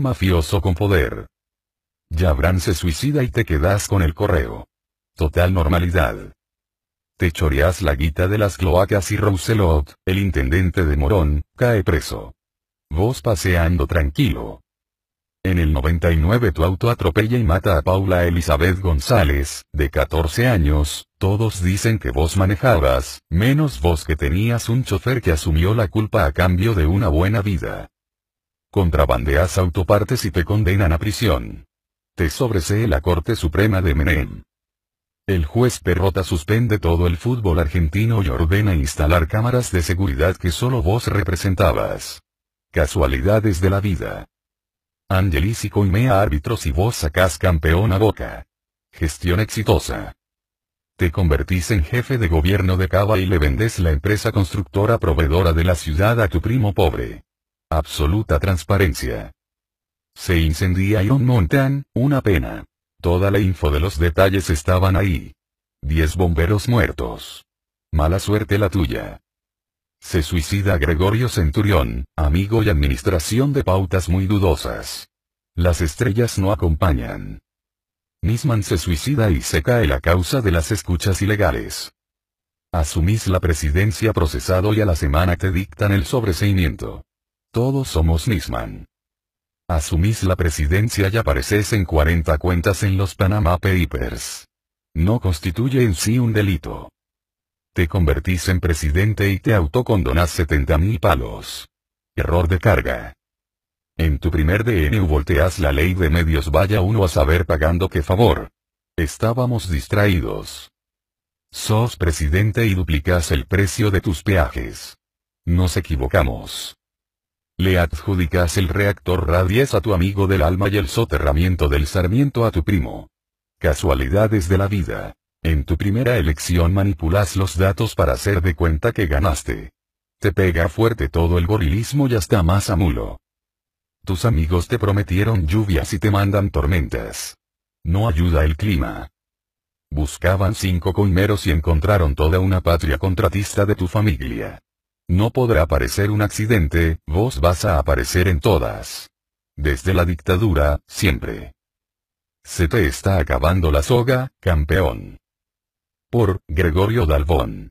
mafioso con poder. Yabran se suicida y te quedas con el correo. Total normalidad. Te choreas la guita de las cloacas y Rousselot, el intendente de Morón, cae preso. Vos paseando tranquilo. En el 99 tu auto atropella y mata a Paula Elizabeth González, de 14 años, todos dicen que vos manejabas, menos vos que tenías un chofer que asumió la culpa a cambio de una buena vida contrabandeas autopartes y te condenan a prisión. Te sobresee la Corte Suprema de Menem. El juez Perrota suspende todo el fútbol argentino y ordena instalar cámaras de seguridad que solo vos representabas. Casualidades de la vida. Angelis y Coimea árbitros y vos sacás campeón a boca. Gestión exitosa. Te convertís en jefe de gobierno de Cava y le vendes la empresa constructora proveedora de la ciudad a tu primo pobre. Absoluta transparencia. Se incendía Iron Mountain, una pena. Toda la info de los detalles estaban ahí. Diez bomberos muertos. Mala suerte la tuya. Se suicida Gregorio Centurión, amigo y administración de pautas muy dudosas. Las estrellas no acompañan. Nisman se suicida y se cae la causa de las escuchas ilegales. Asumís la presidencia procesado y a la semana te dictan el sobreseimiento. Todos somos Nisman. Asumís la presidencia y apareces en 40 cuentas en los Panama Papers. No constituye en sí un delito. Te convertís en presidente y te autocondonas 70 mil palos. Error de carga. En tu primer DNU volteas la ley de medios vaya uno a saber pagando qué favor. Estábamos distraídos. Sos presidente y duplicas el precio de tus peajes. Nos equivocamos. Le adjudicas el reactor radies a tu amigo del alma y el soterramiento del sarmiento a tu primo. Casualidades de la vida. En tu primera elección manipulas los datos para hacer de cuenta que ganaste. Te pega fuerte todo el gorilismo y hasta más amulo. Tus amigos te prometieron lluvias y te mandan tormentas. No ayuda el clima. Buscaban cinco coimeros y encontraron toda una patria contratista de tu familia. No podrá aparecer un accidente, vos vas a aparecer en todas. Desde la dictadura, siempre. Se te está acabando la soga, campeón. Por Gregorio Dalbón.